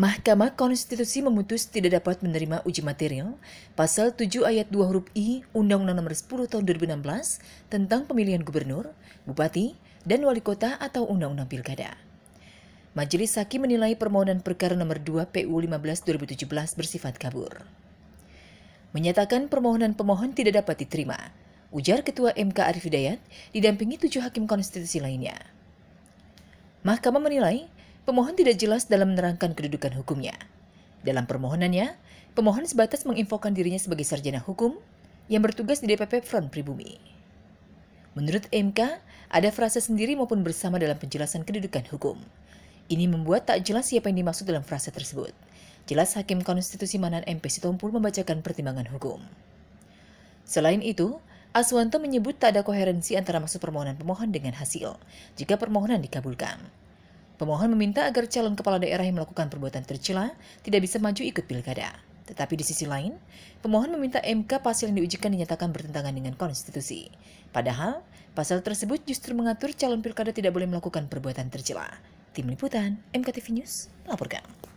Mahkamah Konstitusi memutus tidak dapat menerima uji material pasal 7 ayat 2 huruf I Undang-Undang Nomor 10 Tahun 2016 tentang pemilihan gubernur, bupati, dan wali kota atau Undang-Undang Pilkada. Majelis Hakim menilai permohonan perkara nomor 2 PU 15 2017 bersifat kabur. Menyatakan permohonan pemohon tidak dapat diterima, ujar Ketua MK Arif Hidayat didampingi tujuh hakim konstitusi lainnya. Mahkamah menilai pemohon tidak jelas dalam menerangkan kedudukan hukumnya. Dalam permohonannya, pemohon sebatas menginfokan dirinya sebagai sarjana hukum yang bertugas di DPP Front Pribumi. Menurut MK, ada frasa sendiri maupun bersama dalam penjelasan kedudukan hukum. Ini membuat tak jelas siapa yang dimaksud dalam frasa tersebut. Jelas Hakim Konstitusi Manan MP Sitompul membacakan pertimbangan hukum. Selain itu, Aswanto menyebut tak ada koherensi antara maksud permohonan pemohon dengan hasil jika permohonan dikabulkan. Pemohon meminta agar calon kepala daerah yang melakukan perbuatan tercela tidak bisa maju ikut pilkada. Tetapi di sisi lain, pemohon meminta MK pasal yang diujikan dinyatakan bertentangan dengan konstitusi. Padahal, pasal tersebut justru mengatur calon pilkada tidak boleh melakukan perbuatan tercela. Tim Liputan, MKTV News, melaporkan.